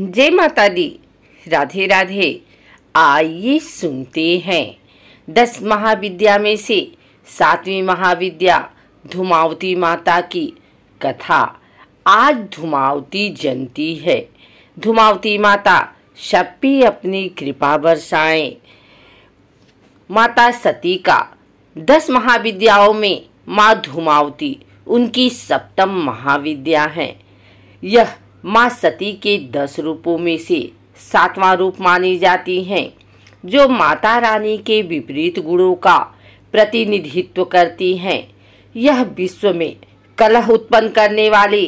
जय माता दी राधे राधे आइए सुनते हैं दस महाविद्या में से सातवीं महाविद्या धुमावती माता की कथा आज धुमावती जयंती है धुमावती माता शपी अपनी कृपा बरसाए माता सती का दस महाविद्याओं में माँ धुमावती उनकी सप्तम महाविद्या है यह माँ सती के दस रूपों में से सातवां रूप मानी जाती हैं जो माता रानी के विपरीत गुणों का प्रतिनिधित्व करती हैं यह विश्व में कलह उत्पन्न करने वाले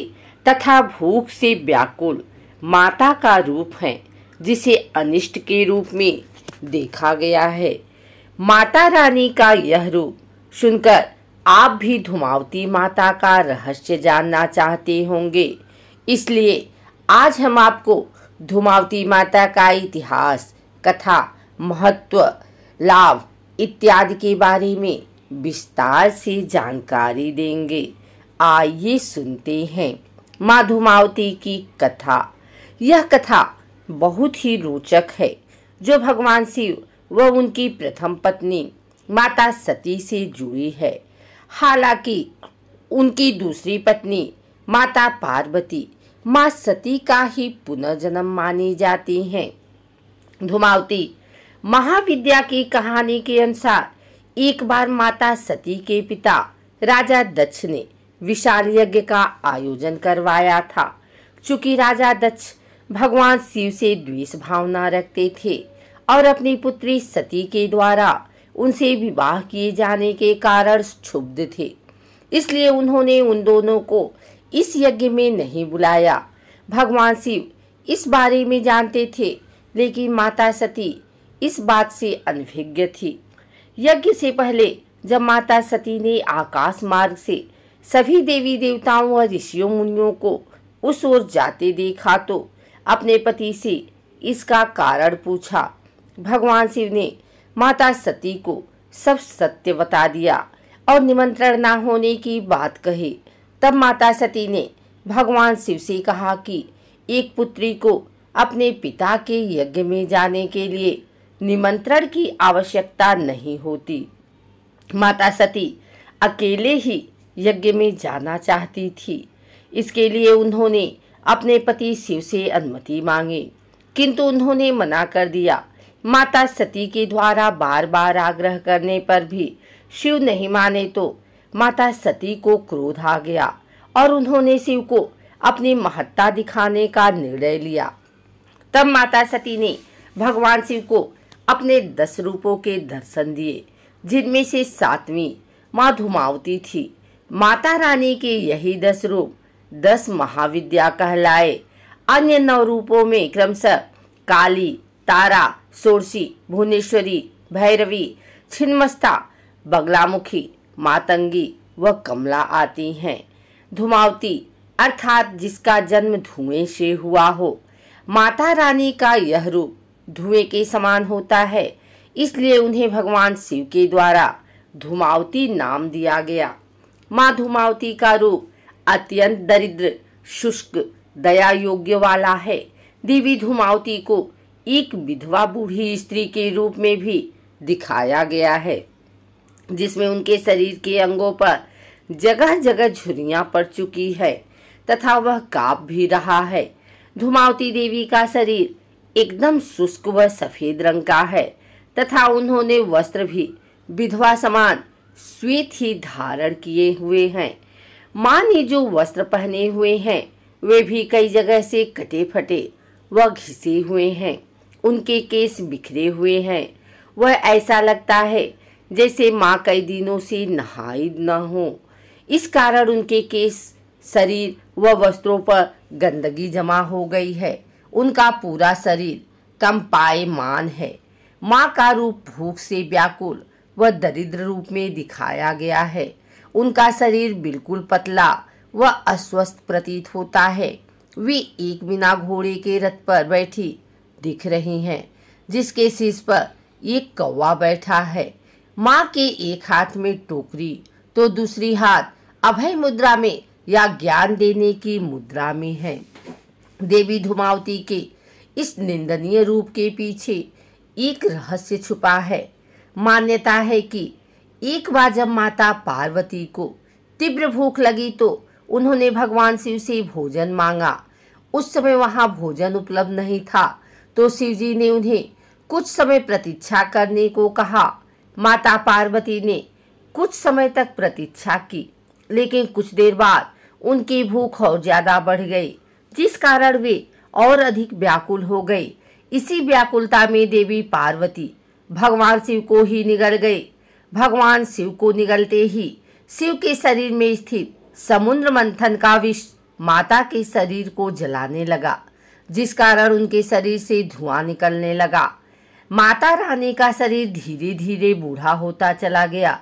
तथा भूख से व्याकुल माता का रूप है जिसे अनिष्ट के रूप में देखा गया है माता रानी का यह रूप सुनकर आप भी धुमावती माता का रहस्य जानना चाहते होंगे इसलिए आज हम आपको धुमावती माता का इतिहास कथा महत्व लाभ इत्यादि के बारे में विस्तार से जानकारी देंगे आइए सुनते हैं माँ धुमावती की कथा यह कथा बहुत ही रोचक है जो भगवान शिव व उनकी प्रथम पत्नी माता सती से जुड़ी है हालांकि उनकी दूसरी पत्नी माता पार्वती माँ सती का ही पुनर्जन्म मानी जाती हैं धुमावती महाविद्या की कहानी के अनुसार एक बार माता सती के पिता राजा दक्ष ने विशाल यज्ञ का आयोजन करवाया था चूंकि राजा दक्ष भगवान शिव से द्वेष भावना रखते थे और अपनी पुत्री सती के द्वारा उनसे विवाह किए जाने के कारण क्षुब्ध थे इसलिए उन्होंने उन दोनों को इस यज्ञ में नहीं बुलाया भगवान शिव इस बारे में जानते थे लेकिन माता सती इस बात से अनभिज्ञ थी यज्ञ से पहले जब माता सती ने आकाश मार्ग से सभी देवी देवताओं और ऋषियों मुनियों को उस ओर जाते देखा तो अपने पति से इसका कारण पूछा भगवान शिव ने माता सती को सब सत्य बता दिया और निमंत्रण न होने की बात कही तब माता सती ने भगवान शिव से कहा कि एक पुत्री को अपने पिता के यज्ञ में जाने के लिए निमंत्रण की आवश्यकता नहीं होती माता सती अकेले ही यज्ञ में जाना चाहती थी इसके लिए उन्होंने अपने पति शिव से अनुमति मांगी किंतु उन्होंने मना कर दिया माता सती के द्वारा बार बार आग्रह करने पर भी शिव नहीं माने तो माता सती को क्रोध आ गया और उन्होंने शिव को अपनी महत्ता दिखाने का निर्णय लिया तब माता सती ने भगवान शिव को अपने दस रूपों के दर्शन दिए जिनमें से सातवीं माँ धुमावती थी माता रानी के यही दस रूप दस महाविद्या कहलाए अन्य नौ रूपों में क्रमशः काली तारा सोरसी भुवनेश्वरी भैरवी छिन्मस्ता बगलामुखी मातंगी व कमला आती हैं धुमावती अर्थात जिसका जन्म धुएं से हुआ हो माता रानी का यह रूप धुएं के समान होता है इसलिए उन्हें भगवान शिव के द्वारा धुमावती नाम दिया गया माँ धुमावती का रूप अत्यंत दरिद्र शुष्क दया योग्य वाला है देवी धुमावती को एक विधवा बूढ़ी स्त्री के रूप में भी दिखाया गया है जिसमें उनके शरीर के अंगों पर जगह जगह झुरियां पड़ चुकी है तथा वह काप भी रहा है धुमावती देवी का शरीर एकदम शुष्क व सफेद रंग का है तथा उन्होंने वस्त्र भी विधवा समान श्वेत ही धारण किए हुए हैं माँ ने जो वस्त्र पहने हुए हैं वे भी कई जगह से कटे फटे व घिसे हुए हैं उनके केस बिखरे हुए हैं वह ऐसा लगता है जैसे माँ कई दिनों से नहाई न हो इस कारण उनके केस शरीर व वस्त्रों पर गंदगी जमा हो गई है उनका पूरा शरीर कम पायमान है माँ का रूप भूख से व्याकुल व दरिद्र रूप में दिखाया गया है उनका शरीर बिल्कुल पतला व अस्वस्थ प्रतीत होता है वे एक बिना घोड़े के रथ पर बैठी दिख रही हैं जिसके शीर्ष पर एक कौवा बैठा है माँ के एक हाथ में टोकरी तो दूसरी हाथ अभय मुद्रा में या ज्ञान देने की मुद्रा में है देवी धुमावती के इस निंदनीय रूप के पीछे एक रहस्य छुपा है मान्यता है कि एक बार जब माता पार्वती को तीव्र भूख लगी तो उन्होंने भगवान शिव से भोजन मांगा उस समय वहां भोजन उपलब्ध नहीं था तो शिव जी ने उन्हें कुछ समय प्रतीक्षा करने को कहा माता पार्वती ने कुछ समय तक प्रतीक्षा की लेकिन कुछ देर बाद उनकी भूख और ज्यादा बढ़ गई जिस कारण वे और अधिक व्याकुल हो गए इसी व्याकुलता में देवी पार्वती भगवान शिव को ही निगल गए भगवान शिव को निगलते ही शिव के शरीर में स्थित समुद्र मंथन का विष माता के शरीर को जलाने लगा जिस कारण उनके शरीर से धुआं निकलने लगा माता रानी का शरीर धीरे धीरे बूढ़ा होता चला गया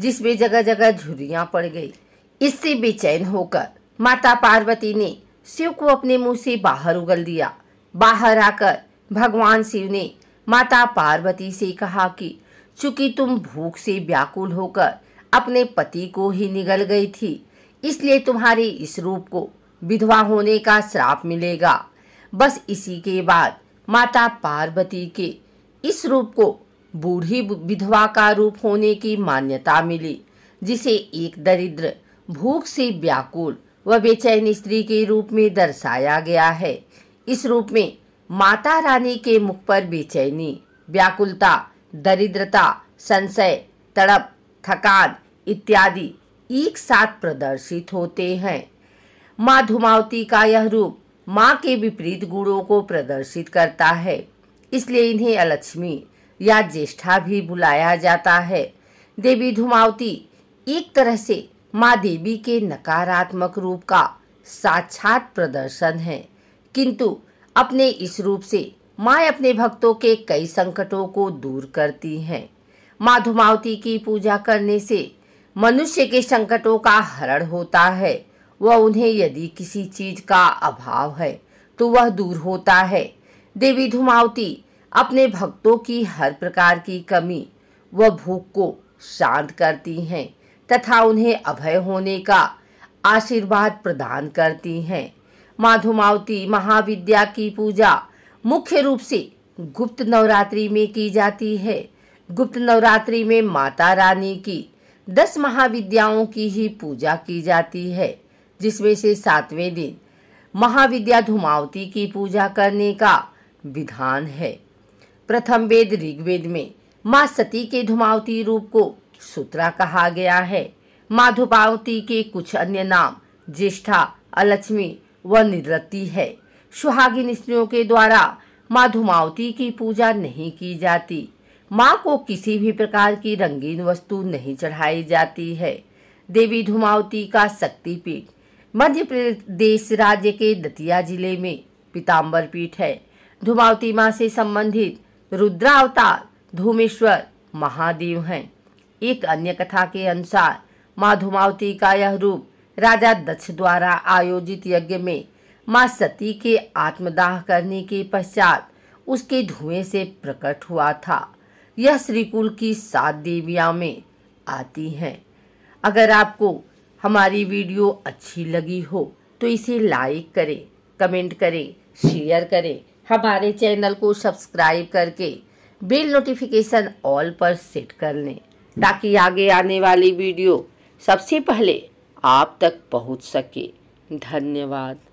जिसमें जगह जगह झुरियां पड़ गई इससे बेचैन होकर माता पार्वती ने शिव को अपने मुंह से बाहर उगल दिया बाहर आकर भगवान शिव ने माता पार्वती से कहा कि चूंकि तुम भूख से व्याकुल होकर अपने पति को ही निगल गई थी इसलिए तुम्हारे इस रूप को विधवा होने का श्राप मिलेगा बस इसी के बाद माता पार्वती के इस रूप को बूढ़ी विधवा का रूप होने की मान्यता मिली जिसे एक दरिद्र भूख से व्याकुल व बेचैन स्त्री के रूप में दर्शाया गया है इस रूप में माता रानी के मुख पर बेचैनी व्याकुलता दरिद्रता संशय तड़प थकान इत्यादि एक साथ प्रदर्शित होते हैं माँ धुमावती का यह रूप माँ के विपरीत गुणों को प्रदर्शित करता है इसलिए इन्हें अलक्ष्मी या ज्येष्ठा भी बुलाया जाता है देवी धुमावती एक तरह से माँ देवी के नकारात्मक रूप का साक्षात प्रदर्शन है किंतु अपने इस रूप से माँ अपने भक्तों के कई संकटों को दूर करती हैं माँ धुमावती की पूजा करने से मनुष्य के संकटों का हरण होता है वह उन्हें यदि किसी चीज का अभाव है तो वह दूर होता है देवी धुमावती अपने भक्तों की हर प्रकार की कमी व भूख को शांत करती हैं तथा उन्हें अभय होने का आशीर्वाद प्रदान करती हैं माँ धुमावती महाविद्या की पूजा मुख्य रूप से गुप्त नवरात्रि में की जाती है गुप्त नवरात्रि में माता रानी की दस महाविद्याओं की ही पूजा की जाती है जिसमें से सातवें दिन महाविद्या धुमावती की पूजा करने का विधान है प्रथम वेद ऋग्वेद में माँ सती के धुमावती रूप को सूत्रा कहा गया है धुमावती के कुछ अन्य नाम ज्येष्ठा अलक्ष्मी व निरति है सुहागिन स्त्रियों के द्वारा माधुमावती की पूजा नहीं की जाती माँ को किसी भी प्रकार की रंगीन वस्तु नहीं चढ़ाई जाती है देवी धुमावती का शक्तिपीठ मध्य प्रदेश राज्य के दतिया जिले में पीताम्बर पीठ है धुमावती माँ से संबंधित रुद्रावतार धूमेश्वर महादेव हैं एक अन्य कथा के अनुसार माँ धुमावती का यह रूप राजा दक्ष द्वारा आयोजित यज्ञ में माँ सती के आत्मदाह करने के पश्चात उसके धुएं से प्रकट हुआ था यह श्रीकुल की सात देविया में आती हैं अगर आपको हमारी वीडियो अच्छी लगी हो तो इसे लाइक करें कमेंट करें शेयर करें हमारे चैनल को सब्सक्राइब करके बिल नोटिफिकेशन ऑल पर सेट कर लें ताकि आगे आने वाली वीडियो सबसे पहले आप तक पहुंच सके धन्यवाद